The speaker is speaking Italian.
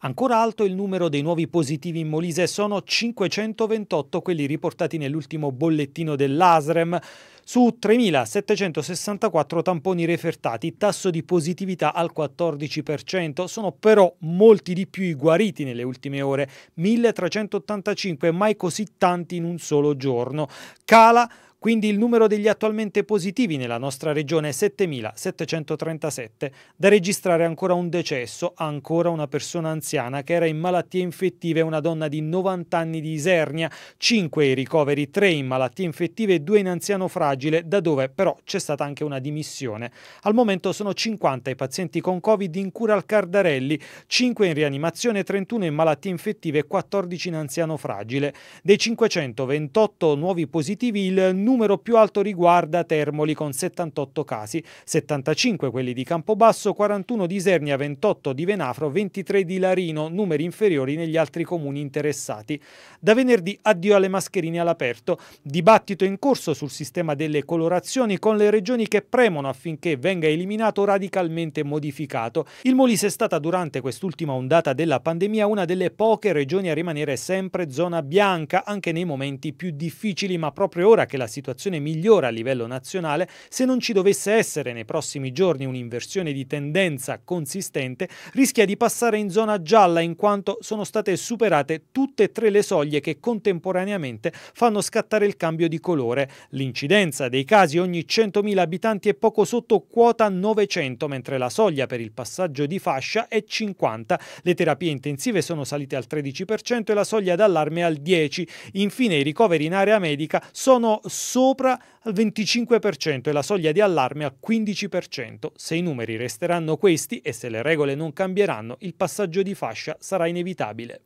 Ancora alto il numero dei nuovi positivi in Molise, sono 528 quelli riportati nell'ultimo bollettino dell'ASREM. Su 3.764 tamponi refertati, tasso di positività al 14%, sono però molti di più i guariti nelle ultime ore, 1.385, mai così tanti in un solo giorno. Cala quindi il numero degli attualmente positivi nella nostra regione è 7.737, da registrare ancora un decesso, ancora una persona anziana che era in malattie infettive, una donna di 90 anni di Isernia, 5 i ricoveri, 3 in malattie infettive e 2 in anziano fragile, da dove però c'è stata anche una dimissione. Al momento sono 50 i pazienti con Covid in cura al Cardarelli, 5 in rianimazione, 31 in malattie infettive e 14 in anziano fragile. Dei 528 nuovi positivi il numero numero più alto riguarda Termoli con 78 casi, 75 quelli di Campobasso, 41 di Isernia, 28 di Venafro, 23 di Larino, numeri inferiori negli altri comuni interessati. Da venerdì addio alle mascherine all'aperto, dibattito in corso sul sistema delle colorazioni con le regioni che premono affinché venga eliminato radicalmente modificato. Il Molise è stata durante quest'ultima ondata della pandemia una delle poche regioni a rimanere sempre zona bianca anche nei momenti più difficili, ma proprio ora che la situazione situazione migliora a livello nazionale, se non ci dovesse essere nei prossimi giorni un'inversione di tendenza consistente, rischia di passare in zona gialla in quanto sono state superate tutte e tre le soglie che contemporaneamente fanno scattare il cambio di colore. L'incidenza dei casi ogni 100.000 abitanti è poco sotto quota 900, mentre la soglia per il passaggio di fascia è 50. Le terapie intensive sono salite al 13% e la soglia d'allarme al 10%. Infine i ricoveri in area medica sono sopra al 25% e la soglia di allarme al 15%. Se i numeri resteranno questi e se le regole non cambieranno, il passaggio di fascia sarà inevitabile.